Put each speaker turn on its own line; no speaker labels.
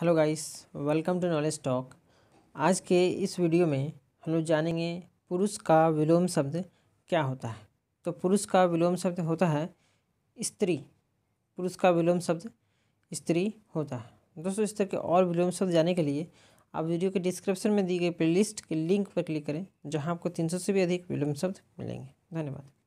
hello guys welcome to knowledge talk आज के इस वीडियो में हम लोग जानेंगे पुरुष का विलोम शब्द क्या होता है तो पुरुष का विलोम शब्द होता है स्त्री पुरुष का विलोम शब्द स्त्री होता है दोस्तों इस तरह के और विलोम शब्द जाने के लिए आप वीडियो के डिस्क्रिप्शन में दी गई लिस्ट के लिंक पर क्लिक करें जहाँ आपको तीन से भी अधिक विलोम शब्द मिलेंगे धन्यवाद